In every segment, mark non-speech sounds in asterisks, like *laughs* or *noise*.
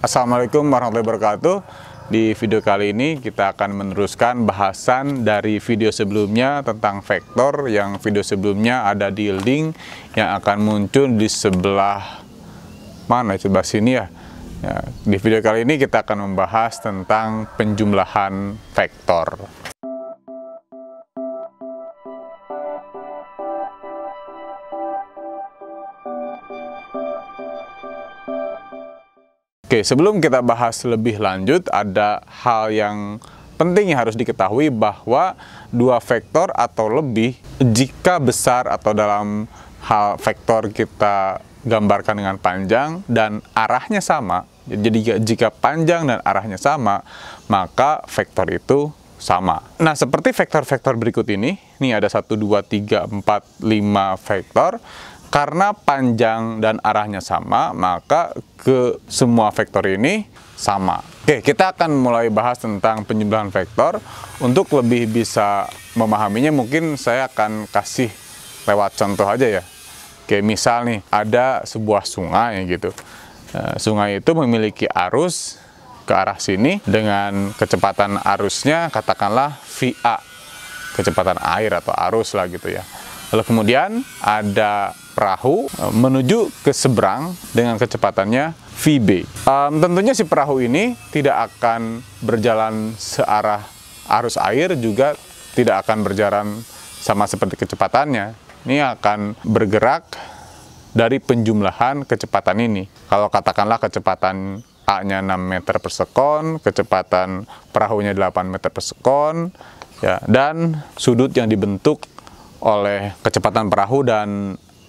Assalamualaikum warahmatullahi wabarakatuh Di video kali ini kita akan meneruskan bahasan dari video sebelumnya tentang vektor Yang video sebelumnya ada di link yang akan muncul di sebelah mana? coba sini ya Ya, di video kali ini kita akan membahas tentang penjumlahan vektor. Oke, sebelum kita bahas lebih lanjut, ada hal yang penting yang harus diketahui bahwa dua vektor atau lebih jika besar atau dalam hal vektor kita gambarkan dengan panjang dan arahnya sama. Jadi jika panjang dan arahnya sama, maka vektor itu sama. Nah, seperti vektor-vektor berikut ini, nih ada 1, 2, 3, 4, 5 vektor. Karena panjang dan arahnya sama, maka ke semua vektor ini sama. Oke, kita akan mulai bahas tentang penjumlahan vektor. Untuk lebih bisa memahaminya, mungkin saya akan kasih lewat contoh aja ya. Oke, misal nih, ada sebuah sungai gitu. Eh, sungai itu memiliki arus ke arah sini dengan kecepatan arusnya katakanlah VA, kecepatan air atau arus lah gitu ya. Lalu kemudian ada perahu eh, menuju ke seberang dengan kecepatannya VB. Um, tentunya si perahu ini tidak akan berjalan searah arus air juga tidak akan berjalan sama seperti kecepatannya. Ini akan bergerak dari penjumlahan kecepatan ini. Kalau katakanlah kecepatan A-nya 6 meter per sekon, kecepatan perahunya 8 meter per sekon, ya, dan sudut yang dibentuk oleh kecepatan perahu dan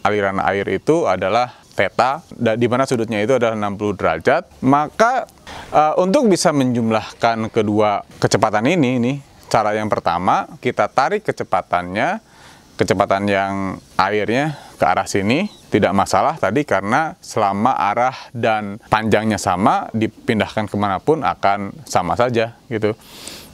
aliran air itu adalah theta, di mana sudutnya itu adalah 60 derajat, maka uh, untuk bisa menjumlahkan kedua kecepatan ini, nih, cara yang pertama kita tarik kecepatannya, kecepatan yang airnya ke arah sini, tidak masalah tadi karena selama arah dan panjangnya sama, dipindahkan kemanapun akan sama saja gitu.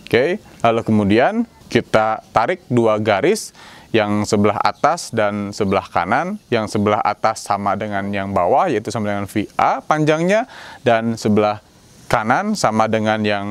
Oke, lalu kemudian kita tarik dua garis yang sebelah atas dan sebelah kanan, yang sebelah atas sama dengan yang bawah yaitu sama dengan VA panjangnya dan sebelah kanan sama dengan yang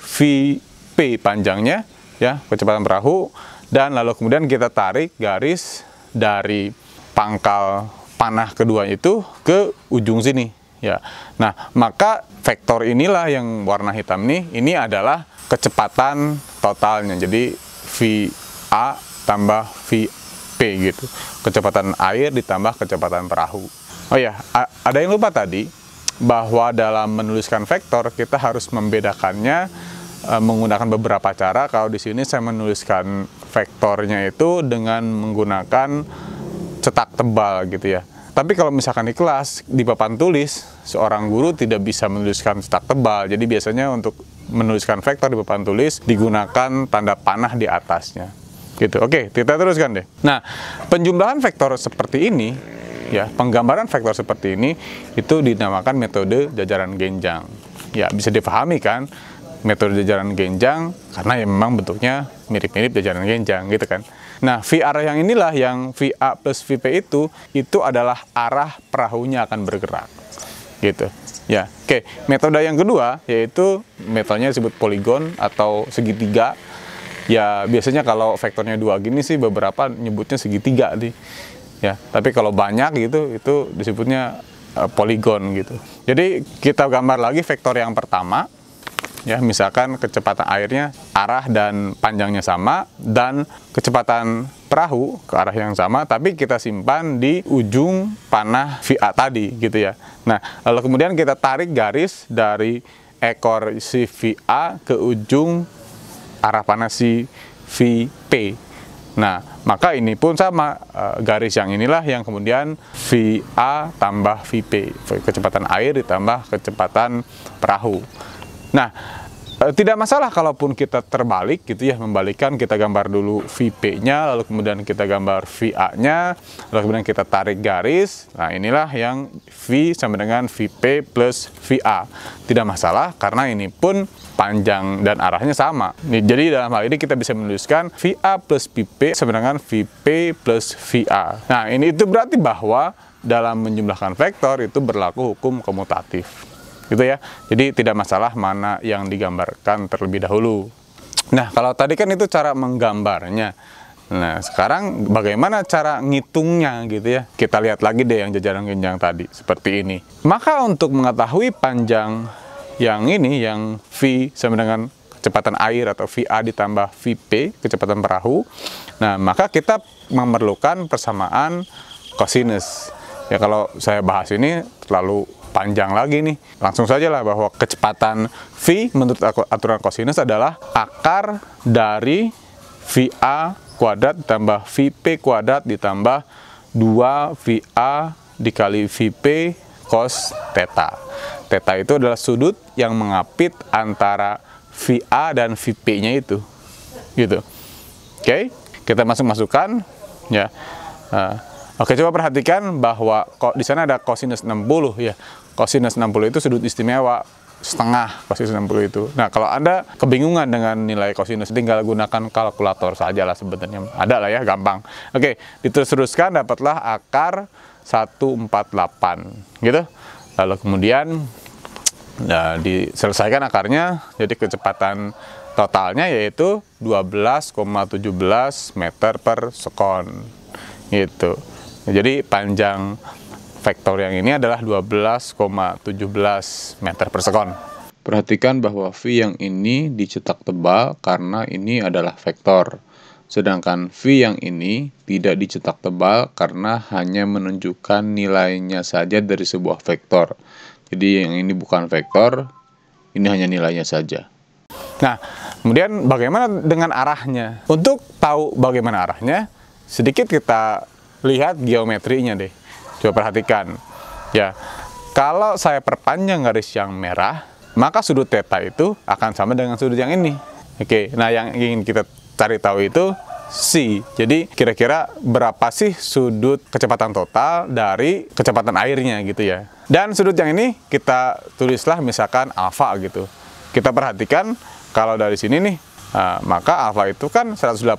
VP panjangnya ya, kecepatan perahu dan lalu kemudian kita tarik garis dari pangkal panah kedua itu ke ujung sini ya. Nah, maka vektor inilah yang warna hitam nih, ini adalah kecepatan totalnya jadi VA tambah VP gitu kecepatan air ditambah kecepatan perahu oh ya ada yang lupa tadi bahwa dalam menuliskan vektor kita harus membedakannya e, menggunakan beberapa cara kalau di sini saya menuliskan vektornya itu dengan menggunakan cetak tebal gitu ya tapi kalau misalkan di kelas, di papan tulis, seorang guru tidak bisa menuliskan cetak tebal. Jadi biasanya untuk menuliskan vektor di papan tulis digunakan tanda panah di atasnya. Gitu. Oke, kita teruskan deh. Nah, penjumlahan vektor seperti ini ya, penggambaran vektor seperti ini itu dinamakan metode jajaran genjang. Ya, bisa difahami kan metode jajaran genjang karena ya memang bentuknya mirip-mirip jajaran genjang gitu kan. Nah, v arah yang inilah yang v a plus v p itu, itu adalah arah perahunya akan bergerak. Gitu. Ya, oke. Okay. Metode yang kedua yaitu metodenya disebut poligon atau segitiga. Ya, biasanya kalau vektornya dua gini sih beberapa nyebutnya segitiga nih. Ya, tapi kalau banyak gitu itu disebutnya uh, eh, poligon gitu. Jadi kita gambar lagi vektor yang pertama. Ya, misalkan kecepatan airnya arah dan panjangnya sama dan kecepatan perahu ke arah yang sama tapi kita simpan di ujung panah VA tadi gitu ya. Nah, lalu kemudian kita tarik garis dari ekor si VA ke ujung arah panah si VP. Nah, maka ini pun sama eh, garis yang inilah yang kemudian VA tambah VP, kecepatan air ditambah kecepatan perahu. Nah, Eh, tidak masalah kalaupun kita terbalik gitu ya membalikan kita gambar dulu VP-nya lalu kemudian kita gambar VA-nya lalu kemudian kita tarik garis nah inilah yang V sama dengan VP plus VA tidak masalah karena ini pun panjang dan arahnya sama jadi dalam hal ini kita bisa menuliskan VA plus VP sama dengan VP plus VA nah ini itu berarti bahwa dalam menjumlahkan vektor itu berlaku hukum komutatif gitu ya. Jadi tidak masalah mana yang digambarkan terlebih dahulu. Nah, kalau tadi kan itu cara menggambarnya. Nah, sekarang bagaimana cara ngitungnya gitu ya? Kita lihat lagi deh yang jajaran genjang tadi seperti ini. Maka untuk mengetahui panjang yang ini yang V sama dengan kecepatan air atau VA ditambah VP, kecepatan perahu. Nah, maka kita memerlukan persamaan cosinus. Ya kalau saya bahas ini terlalu panjang lagi nih. Langsung saja lah bahwa kecepatan V menurut aturan kosinus adalah akar dari VA kuadrat ditambah VP kuadrat ditambah 2 VA dikali VP cos theta. Theta itu adalah sudut yang mengapit antara VA dan VP-nya itu. Gitu. Oke, okay? kita masuk-masukkan ya. Uh, Oke, coba perhatikan bahwa kok di sana ada kosinus 60 ya kosinus 60 itu sudut istimewa setengah kosinus 60 itu. Nah, kalau Anda kebingungan dengan nilai kosinus, tinggal gunakan kalkulator saja lah sebenarnya. Ada lah ya, gampang. Oke, diterus dapatlah akar 148 gitu. Lalu kemudian nah, diselesaikan akarnya, jadi kecepatan totalnya yaitu 12,17 meter per sekon gitu. Jadi panjang Vektor yang ini adalah 12,17 meter per sekon. Perhatikan bahwa V yang ini dicetak tebal karena ini adalah vektor. Sedangkan V yang ini tidak dicetak tebal karena hanya menunjukkan nilainya saja dari sebuah vektor. Jadi yang ini bukan vektor, ini hanya nilainya saja. Nah, kemudian bagaimana dengan arahnya? Untuk tahu bagaimana arahnya, sedikit kita lihat geometrinya deh coba perhatikan ya kalau saya perpanjang garis yang merah maka sudut theta itu akan sama dengan sudut yang ini oke nah yang ingin kita cari tahu itu C. Jadi kira-kira berapa sih sudut kecepatan total dari kecepatan airnya gitu ya. Dan sudut yang ini kita tulislah misalkan alfa gitu. Kita perhatikan kalau dari sini nih, nah, maka alfa itu kan 180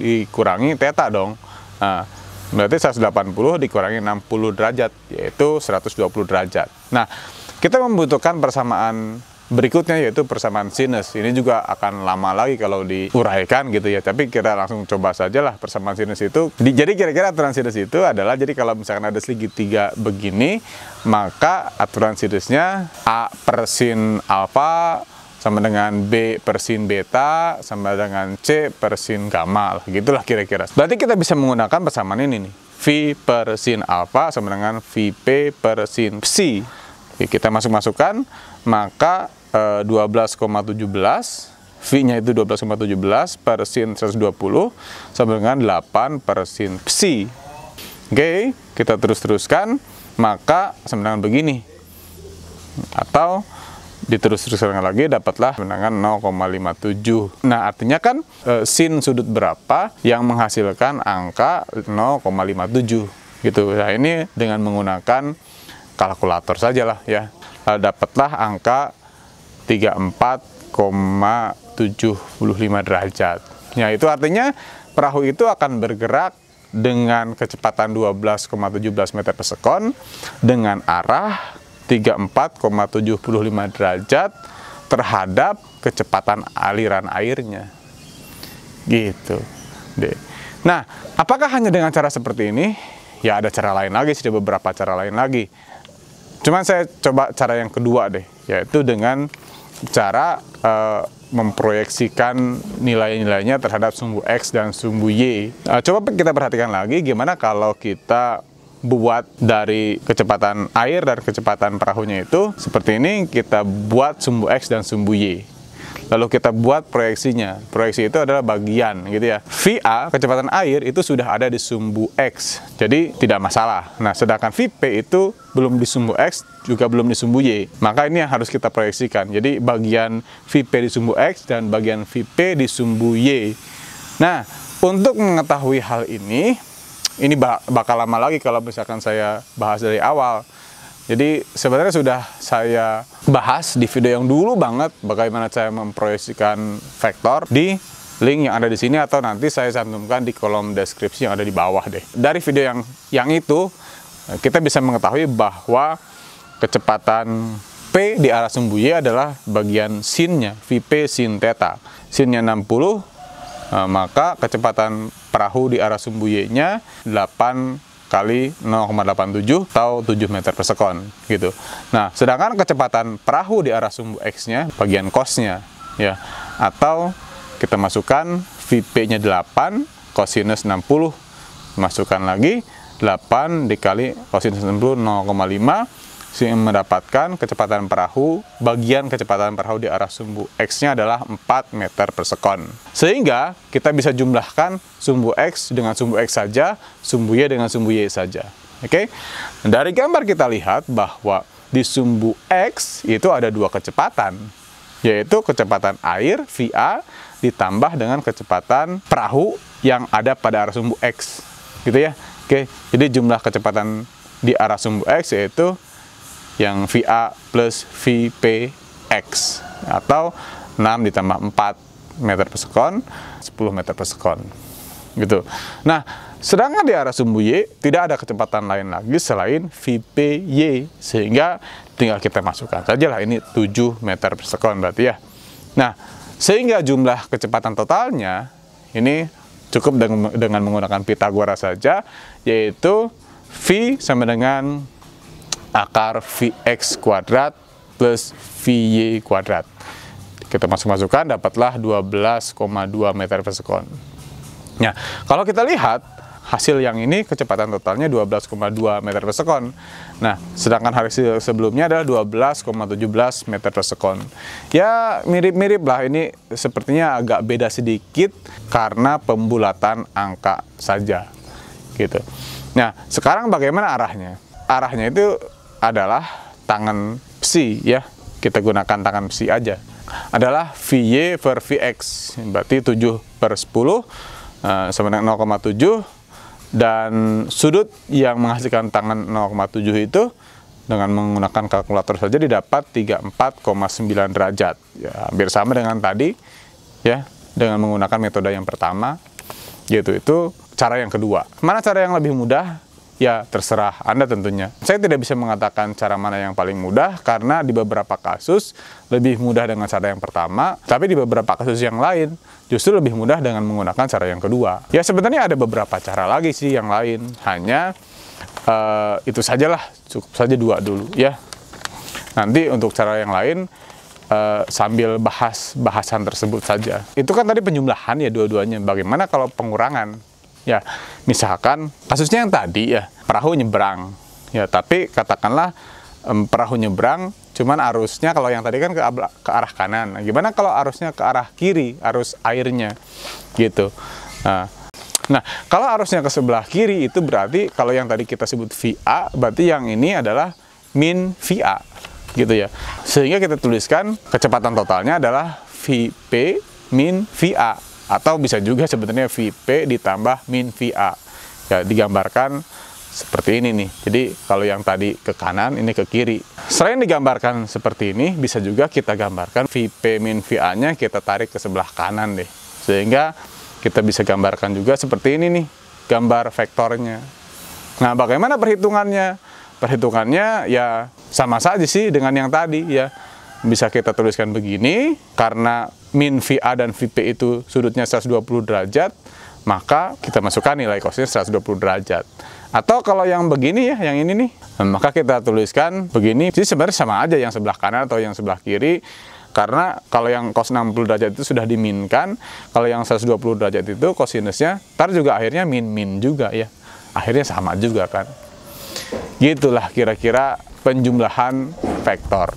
dikurangi theta dong. Nah, Berarti 180 dikurangi 60 derajat, yaitu 120 derajat. Nah, kita membutuhkan persamaan berikutnya yaitu persamaan sinus. Ini juga akan lama lagi kalau diuraikan gitu ya. Tapi kita langsung coba saja lah persamaan sinus itu. Jadi kira-kira aturan sinus itu adalah jadi kalau misalkan ada segitiga begini, maka aturan sinusnya A per sin alfa sama dengan B persin beta sama dengan C persin gamma lah gitulah kira-kira berarti kita bisa menggunakan persamaan ini nih V persin alpha, sama dengan VP persin psi Oke, kita masuk-masukkan maka e, eh, 12,17 V-nya itu 12,17 persin 120 sama dengan 8 persin psi Oke, kita terus-teruskan maka sama dengan begini atau diterus-teruskan lagi dapatlah menangan 0,57. Nah, artinya kan e, sin sudut berapa yang menghasilkan angka 0,57 gitu. Nah, ini dengan menggunakan kalkulator saja lah ya. E, dapatlah angka 34,75 derajat. Ya, itu artinya perahu itu akan bergerak dengan kecepatan 12,17 meter per sekon dengan arah 34,75 derajat terhadap kecepatan aliran airnya. Gitu. deh. Nah, apakah hanya dengan cara seperti ini? Ya ada cara lain lagi, sudah beberapa cara lain lagi. Cuman saya coba cara yang kedua deh, yaitu dengan cara uh, memproyeksikan nilai-nilainya terhadap sumbu X dan sumbu Y. Uh, coba kita perhatikan lagi gimana kalau kita buat dari kecepatan air dan kecepatan perahunya itu seperti ini kita buat sumbu X dan sumbu Y lalu kita buat proyeksinya. Proyeksi itu adalah bagian gitu ya. VA, kecepatan air itu sudah ada di sumbu X, jadi tidak masalah. Nah, sedangkan VP itu belum di sumbu X, juga belum di sumbu Y. Maka ini yang harus kita proyeksikan. Jadi bagian VP di sumbu X dan bagian VP di sumbu Y. Nah, untuk mengetahui hal ini, ini bakal lama lagi kalau misalkan saya bahas dari awal. Jadi sebenarnya sudah saya bahas di video yang dulu banget bagaimana saya memproyeksikan vektor di link yang ada di sini atau nanti saya cantumkan di kolom deskripsi yang ada di bawah deh. Dari video yang yang itu kita bisa mengetahui bahwa kecepatan P di arah sumbu Y adalah bagian sinnya Vp sin theta. sinnya 60, Eh, maka kecepatan perahu di arah sumbu Y-nya 8 kali 0,87 atau 7 meter per sekon gitu. Nah, sedangkan kecepatan perahu di arah sumbu X-nya bagian cos-nya ya atau kita masukkan VP-nya 8 cosinus 60 masukkan lagi 8 dikali cosinus 60 0,5 mendapatkan kecepatan perahu, bagian kecepatan perahu di arah sumbu X-nya adalah 4 meter per sekon. Sehingga kita bisa jumlahkan sumbu X dengan sumbu X saja, sumbu Y dengan sumbu Y saja. Oke, okay? dari gambar kita lihat bahwa di sumbu X itu ada dua kecepatan, yaitu kecepatan air VA ditambah dengan kecepatan perahu yang ada pada arah sumbu X. Gitu ya. Oke, jadi jumlah kecepatan di arah sumbu X yaitu yang VA plus VPX atau 6 ditambah 4 meter per sekon 10 meter per sekon gitu nah sedangkan di arah sumbu Y tidak ada kecepatan lain lagi selain VPY sehingga tinggal kita masukkan saja lah ini 7 meter per sekon berarti ya nah sehingga jumlah kecepatan totalnya ini cukup dengan, dengan menggunakan Pitagora saja yaitu V sama dengan akar Vx kuadrat plus Vy kuadrat. Kita masuk-masukkan dapatlah 12,2 meter per sekon. Nah, kalau kita lihat hasil yang ini kecepatan totalnya 12,2 meter per sekon. Nah, sedangkan hasil sebelumnya adalah 12,17 meter per sekon. Ya, mirip-mirip lah. Ini sepertinya agak beda sedikit karena pembulatan angka saja. Gitu. Nah, sekarang bagaimana arahnya? Arahnya itu adalah tangan psi ya. Kita gunakan tangan psi aja. Adalah VY per VX. Berarti 7 per 10 sebenarnya sama 0,7 dan sudut yang menghasilkan tangan 0,7 itu dengan menggunakan kalkulator saja didapat 34,9 derajat. Ya, hampir sama dengan tadi ya dengan menggunakan metode yang pertama yaitu itu cara yang kedua. Mana cara yang lebih mudah? Ya, terserah Anda tentunya. Saya tidak bisa mengatakan cara mana yang paling mudah karena di beberapa kasus lebih mudah dengan cara yang pertama, tapi di beberapa kasus yang lain justru lebih mudah dengan menggunakan cara yang kedua. Ya, sebenarnya ada beberapa cara lagi sih yang lain, hanya uh, itu sajalah, cukup saja dua dulu ya. Nanti untuk cara yang lain eh, sambil bahas bahasan tersebut saja. Itu kan tadi penjumlahan ya dua-duanya. Bagaimana kalau pengurangan? Ya, misalkan kasusnya yang tadi ya, perahu nyebrang. Ya, tapi katakanlah um, perahu nyebrang cuman arusnya kalau yang tadi kan ke, ke arah kanan. Nah, gimana kalau arusnya ke arah kiri, arus airnya gitu. Nah, nah, kalau arusnya ke sebelah kiri itu berarti kalau yang tadi kita sebut VA, berarti yang ini adalah min VA gitu ya. Sehingga kita tuliskan kecepatan totalnya adalah VP min VA atau bisa juga sebenarnya VP ditambah min VA ya digambarkan seperti ini nih. Jadi kalau yang tadi ke kanan, ini ke kiri. Selain digambarkan seperti ini, bisa juga kita gambarkan VP min VA-nya kita tarik ke sebelah kanan deh. Sehingga kita bisa gambarkan juga seperti ini nih, gambar vektornya. Nah, bagaimana perhitungannya? Perhitungannya ya sama saja sih dengan yang tadi ya. Bisa kita tuliskan begini, karena min a dan p itu sudutnya 120 derajat, maka kita masukkan nilai kosnya 120 derajat. Atau kalau yang begini ya, yang ini nih, hmm, maka kita tuliskan begini. Jadi sebenarnya sama aja yang sebelah kanan atau yang sebelah kiri, karena kalau yang cos 60 derajat itu sudah diminkan, kalau yang 120 derajat itu cosinusnya, ntar juga akhirnya min-min juga ya. Akhirnya sama juga kan. Gitulah kira-kira penjumlahan vektor.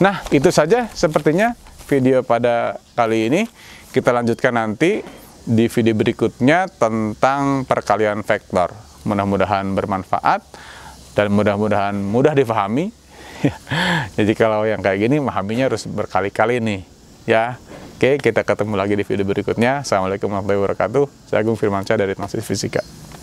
Nah, itu saja sepertinya video pada kali ini. Kita lanjutkan nanti di video berikutnya tentang perkalian vektor. Mudah-mudahan bermanfaat dan mudah-mudahan mudah difahami. *laughs* Jadi kalau yang kayak gini, memahaminya harus berkali-kali nih. Ya, oke kita ketemu lagi di video berikutnya. Assalamualaikum warahmatullahi wabarakatuh. Saya Agung Firmansyah dari Transisi Fisika.